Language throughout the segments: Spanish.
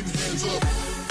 fucking hands up.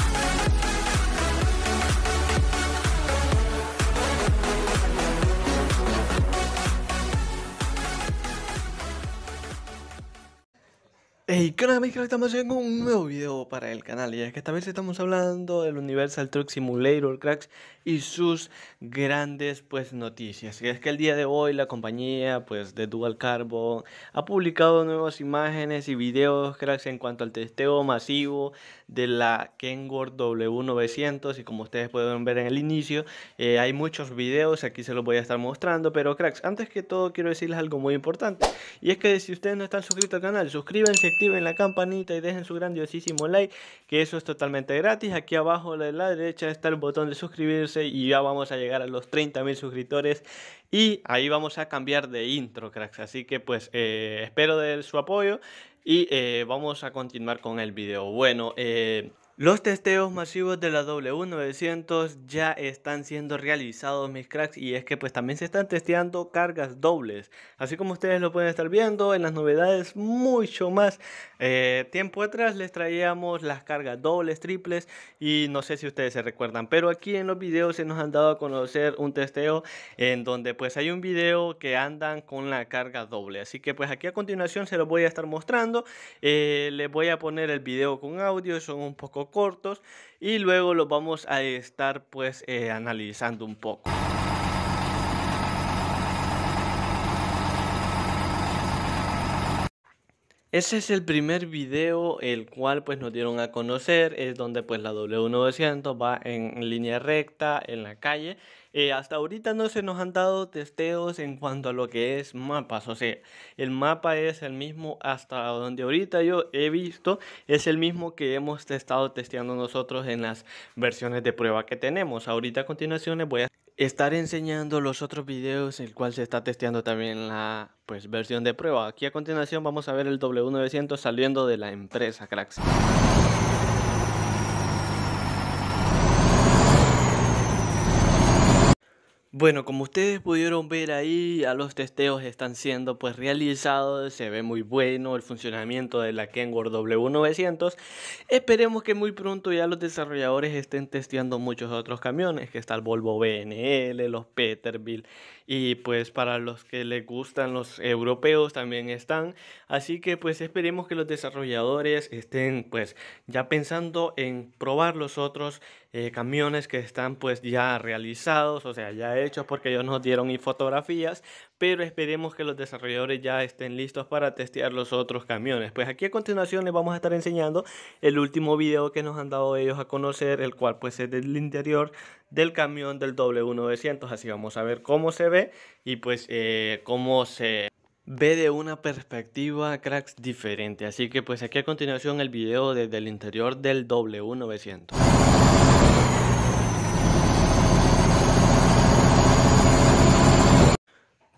Hey, ¿qué onda, Estamos en un nuevo video para el canal y es que esta vez estamos hablando del Universal Truck Simulator Cracks y sus grandes pues noticias. Y es que el día de hoy la compañía pues de Dual Carbon ha publicado nuevas imágenes y videos cracks en cuanto al testeo masivo de la Kenworth W900 y como ustedes pueden ver en el inicio eh, hay muchos videos, aquí se los voy a estar mostrando, pero cracks, antes que todo quiero decirles algo muy importante y es que si ustedes no están suscritos al canal, suscríbanse activen la campanita y dejen su grandiosísimo like, que eso es totalmente gratis. Aquí abajo de la derecha está el botón de suscribirse y ya vamos a llegar a los 30.000 suscriptores. Y ahí vamos a cambiar de intro, cracks. Así que pues eh, espero de su apoyo y eh, vamos a continuar con el video. Bueno, eh... Los testeos masivos de la W900 ya están siendo realizados mis cracks y es que pues también se están testeando cargas dobles. Así como ustedes lo pueden estar viendo en las novedades mucho más. Eh, tiempo atrás les traíamos las cargas dobles, triples y no sé si ustedes se recuerdan. Pero aquí en los videos se nos han dado a conocer un testeo en donde pues hay un video que andan con la carga doble. Así que pues aquí a continuación se los voy a estar mostrando. Eh, les voy a poner el video con audio, son un poco cortos y luego los vamos a estar pues eh, analizando un poco. Ese es el primer video el cual pues nos dieron a conocer, es donde pues la W900 va en línea recta en la calle eh, hasta ahorita no se nos han dado testeos en cuanto a lo que es mapas, o sea, el mapa es el mismo hasta donde ahorita yo he visto, es el mismo que hemos estado testeando nosotros en las versiones de prueba que tenemos. Ahorita a continuación les voy a estar enseñando los otros videos en el cual se está testeando también la pues versión de prueba. Aquí a continuación vamos a ver el W900 saliendo de la empresa, cracks. Bueno, como ustedes pudieron ver ahí, ya los testeos están siendo pues realizados, se ve muy bueno el funcionamiento de la Kenworth W900. Esperemos que muy pronto ya los desarrolladores estén testeando muchos otros camiones, que está el Volvo BNL, los Peterbilt y pues para los que les gustan los europeos también están. Así que pues esperemos que los desarrolladores estén pues ya pensando en probar los otros eh, camiones que están pues ya realizados, o sea, ya hechos porque ellos nos dieron y fotografías, pero esperemos que los desarrolladores ya estén listos para testear los otros camiones. Pues aquí a continuación les vamos a estar enseñando el último video que nos han dado ellos a conocer, el cual pues es del interior del camión del W900, así vamos a ver cómo se ve y pues eh, cómo se ve de una perspectiva cracks diferente. Así que pues aquí a continuación el video desde el interior del W900.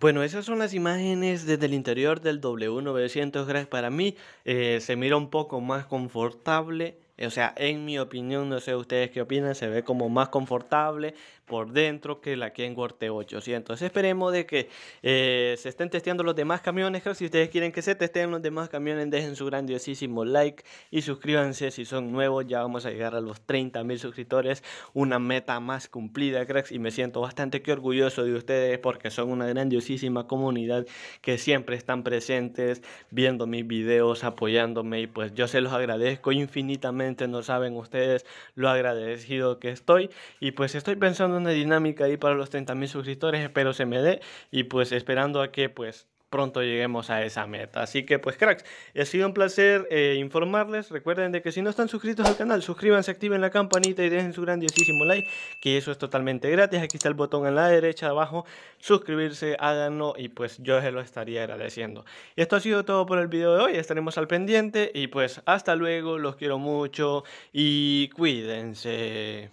Bueno, esas son las imágenes desde el interior del W900 g Para mí eh, se mira un poco más confortable o sea, en mi opinión, no sé ustedes qué opinan, se ve como más confortable por dentro que la que en T800. esperemos de que eh, se estén testeando los demás camiones. Si ustedes quieren que se testeen los demás camiones, dejen su grandiosísimo like y suscríbanse si son nuevos. Ya vamos a llegar a los 30.000 suscriptores, una meta más cumplida, cracks. Y me siento bastante que orgulloso de ustedes porque son una grandiosísima comunidad que siempre están presentes viendo mis videos, apoyándome. Y pues yo se los agradezco infinitamente no saben ustedes lo agradecido que estoy. Y pues estoy pensando en una dinámica ahí para los 30.000 suscriptores, espero se me dé y pues esperando a que pues pronto lleguemos a esa meta. Así que pues cracks, ha sido un placer eh, informarles. Recuerden de que si no están suscritos al canal, suscríbanse, activen la campanita y dejen su grandiosísimo like, que eso es totalmente gratis. Aquí está el botón en la derecha abajo, suscribirse, háganlo y pues yo se lo estaría agradeciendo. Y esto ha sido todo por el video de hoy, estaremos al pendiente y pues hasta luego, los quiero mucho y cuídense.